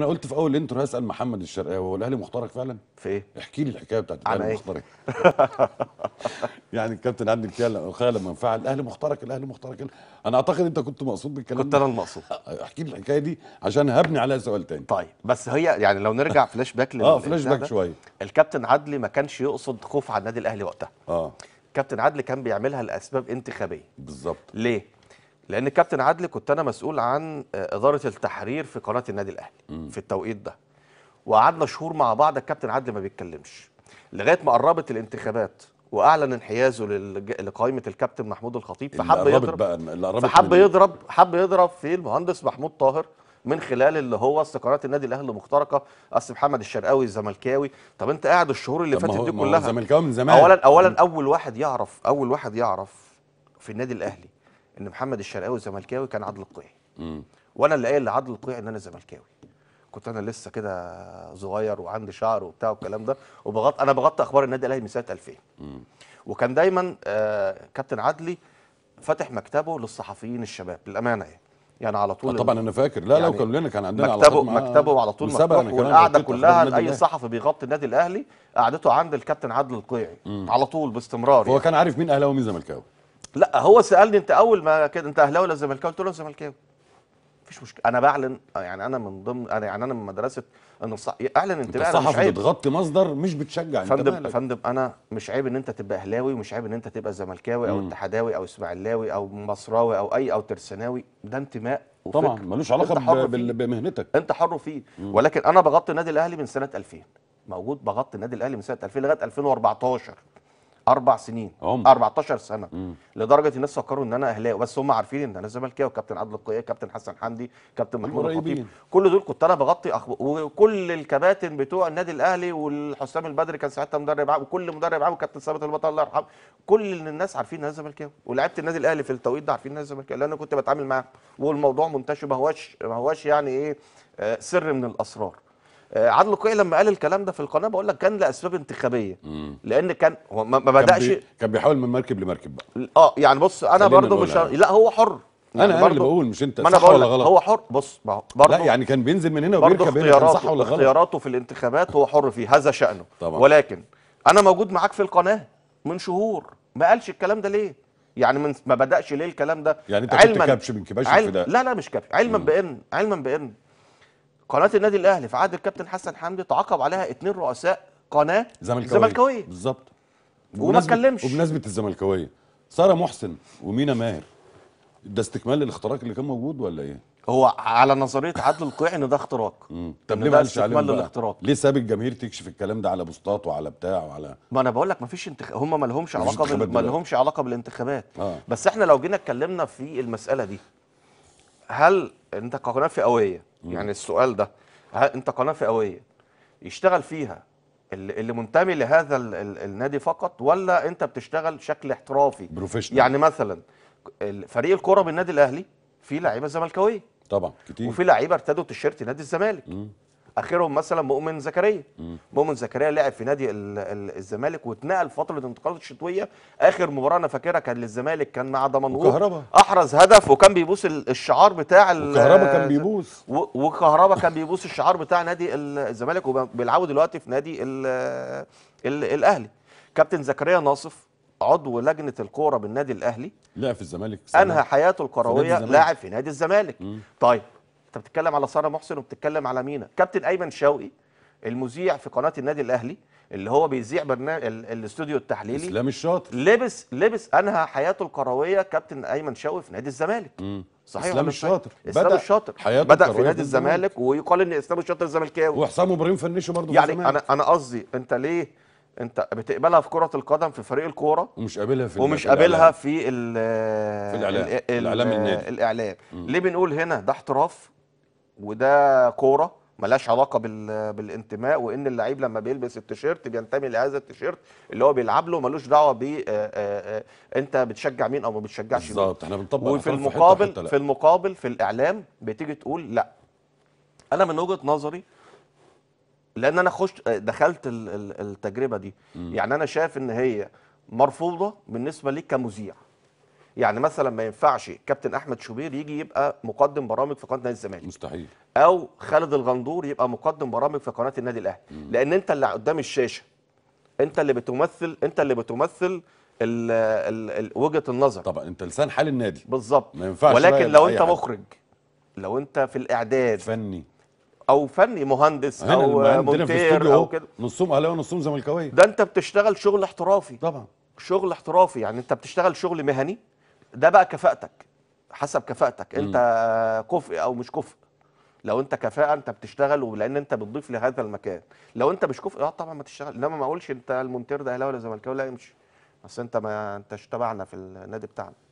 انا قلت في اول انترو هسال محمد الشرقاوي هو الاهلي مخترق فعلا في ايه احكي لي الحكايه بتاعت الاهلي إيه؟ مخترق يعني الكابتن الكيال قال لما انفعل الاهلي مخترق الاهلي مخترق انا اعتقد انت كنت مقصود بالكلام كنت انا المقصود احكي لي الحكايه دي عشان هبني عليها سؤال تاني طيب بس هي يعني لو نرجع فلاش باك اه فلاش باك شويه الكابتن عدلي ما كانش يقصد خوف على النادي الاهلي وقتها اه الكابتن عدلي كان بيعملها لاسباب انتخابيه بالظبط ليه لان كابتن عدلي كنت انا مسؤول عن آه، اداره التحرير في قناه النادي الاهلي في التوقيت ده وقعدنا شهور مع بعض الكابتن عدلي ما بيتكلمش لغايه ما قربت الانتخابات واعلن انحيازه لقائمه الكابتن محمود الخطيب فحب يضرب فحب يضرب حب يضرب في المهندس محمود طاهر من خلال اللي هو استقالات النادي الاهلي مخترقه اصل محمد الشرقاوي الزملكاوي طب انت قاعد الشهور اللي فاتت دي كلها الزملكاوي من زمان اولا اولا اول واحد يعرف اول واحد يعرف في النادي الاهلي ان محمد الشرقاوي الزملكاوي كان عادل القيعي وانا اللي قايل لعادل القيعي ان انا زملكاوي كنت انا لسه كده صغير وعندي شعر وبتاع والكلام ده وبغطي انا بغطي اخبار النادي الاهلي من سنه 2000 وكان دايما آه كابتن عدلي فاتح مكتبه للصحفيين الشباب للامانه يعني يعني على طول آه، طبعا انا فاكر لا يعني لو كلنا كان عندنا مكتبه على مكتبه على طول مكتبه والقعده كلها لاي صحفي بيغطي النادي الاهلي قعدته عند الكابتن عدل القيعي على طول باستمرار هو يعني. كان عارف مين اهلاوي ومين زملكاوي لا هو سالني انت اول ما كده انت اهلاوي ولا زملكاوي؟ قلت له زملكاوي مفيش مشكله انا بعلن يعني انا من ضمن انا يعني انا من مدرسه ان الص... اعلن انتباه انت صحفي بتغطي مصدر مش بتشجع انت فندم مالك. فندم انا مش عيب ان انت تبقى اهلاوي ومش عيب ان انت تبقى زملكاوي او اتحداوي او اسماعيلاوي او مصراوي او اي او ترسناوي ده انتماء وفكر. طبعا ملوش علاقه بمهنتك انت حر فيه مم. ولكن انا بغطي النادي الاهلي من سنه 2000 موجود بغطي النادي الاهلي من سنه 2000 لغايه 2014 اربع سنين أم. 14 سنه مم. لدرجه الناس فكروا ان انا اهلاوي بس هم عارفين ان انا زملكاوي وكابتن عادل القيه كابتن حسن حمدي كابتن محمود الخطيب كل دول كنت انا بغطي أخب... وكل الكباتن بتوع النادي الاهلي والحسام البدري كان ساعتها مدرب عام وكل مدرب عام وكابتن ثابت البطل الله يرحمه كل الناس عارفين ان انا زملكاوي ولاعيبه النادي الاهلي في التوقيت ده عارفين ان انا زملكاوي لان انا كنت بتعامل معاهم والموضوع منتشر ما هواش ما هواش يعني ايه آه، سر من الاسرار آه، عادل القيعي لما قال الكلام ده في القناه بقول لك كان لاسباب انتخابيه مم. لان كان هو ما, بداش كان, بي... كان بيحاول من مركب لمركب بقى اه يعني بص انا برضه مش أنا. لا هو حر يعني انا انا اللي بقول مش انت صح ولا غلط هو حر بص برضه لا يعني كان بينزل من هنا وبيركب هنا صح ولا غلط اختياراته في الانتخابات هو حر فيه هذا شانه طبعا. ولكن انا موجود معاك في القناه من شهور ما قالش الكلام ده ليه يعني من ما بداش ليه الكلام ده يعني انت كنت كبش من كباش في ده لا لا مش كبش علما بان علما بان قناه النادي الاهلي في عهد الكابتن حسن حمدي تعاقب عليها اثنين رؤساء قناه زملكاويه بالظبط وما اتكلمش وبمناسبه الزملكاويه ساره محسن ومينا ماهر ده استكمال للاختراق اللي كان موجود ولا ايه؟ هو على نظريه عدل القيعي ان ده اختراق طب ليه ما قالش عليهم للاختراق ليه ساب الجماهير تكشف الكلام ده على بوستات وعلى بتاع وعلى ما انا بقول لك ما فيش انتخ... هم ما لهمش علاقه بال... ما لهمش علاقه بالانتخابات آه. بس احنا لو جينا اتكلمنا في المساله دي هل انت قناه فئويه يعني السؤال ده انت قناه فئويه يشتغل فيها اللي منتمي لهذا النادي فقط ولا انت بتشتغل شكل احترافي بروفيشنال يعني مثلا فريق الكوره بالنادي الاهلي فيه لعيبه زملكاويه طبعا كتير وفي لعيبه ارتدوا تيشيرت نادي الزمالك اخرهم مثلا مؤمن زكريا مؤمن زكريا لعب في نادي الزمالك واتنقل فتره الانتقالات الشتويه اخر مباراه انا فاكرها كان للزمالك كان مع دمنهور وكهربا احرز هدف وكان بيبوس الشعار بتاع الكهربا كان بيبوس وكهربا كان بيبوس الشعار بتاع نادي الزمالك وبيلعبوا دلوقتي في نادي الـ الـ الاهلي كابتن زكريا ناصف عضو لجنه الكوره بالنادي الاهلي لعب في الزمالك انهى حياته الكرويه لاعب في نادي الزمالك مم. طيب انت بتتكلم على ساره محسن وبتتكلم على مينا كابتن ايمن شوقي المذيع في قناه النادي الاهلي اللي هو بيذيع برنامج الاستوديو التحليلي اسلام الشاطر لبس لبس انهى حياته الكرويه كابتن ايمن شوقي في نادي الزمالك مم. صحيح اسلام الشاطر اسلام الشاطر حياته بدا في نادي الزمالك ويقال ان اسلام الشاطر زملكاوي وحسام ابراهيم فنشه برضه يعني انا انا قصدي انت ليه انت بتقبلها في كره القدم في فريق الكوره ومش قابلها في ومش قابلها في في الاعلام الاعلام النادي الاعلام ليه بنقول هنا ده احتراف وده كوره ملاش علاقه بالانتماء وان اللعيب لما بيلبس التيشيرت بينتمي لهذا التيشيرت اللي هو بيلعب له ملوش دعوه ب آه، آه، آه، انت بتشجع مين او ما بتشجعش مين بالظبط احنا بنطبق وفي المقابل في, حتة حتة في المقابل في الاعلام بتيجي تقول لا انا من وجهه نظري لان انا خشت دخلت التجربه دي م. يعني انا شايف ان هي مرفوضه بالنسبه لي كمذيع يعني مثلا ما ينفعش كابتن احمد شوبير يجي يبقى مقدم برامج في قناه الزمالك مستحيل او خالد الغندور يبقى مقدم برامج في قناه النادي الاهلي لان انت اللي قدام الشاشه انت اللي بتمثل انت اللي بتمثل الـ الـ وجهه النظر طبعا انت لسان حال النادي بالظبط ما ينفعش ولكن لو انت مخرج لو انت في الاعداد فني او فني مهندس او مونتير او كده نصهم اهلاوي ونصهم زملكاويه ده انت بتشتغل شغل احترافي طبعا شغل احترافي يعني انت بتشتغل شغل مهني ده بقى كفاءتك حسب كفاءتك انت كفء او مش كفء لو انت كفاءه انت بتشتغل ولان انت بتضيف لهذا المكان لو انت مش كفء اه طبعا ما تشتغل انما ما اقولش انت المونتير ده اهلاوي ولا زملكاوي لا امشي بس انت ما انتش تبعنا في النادي بتاعنا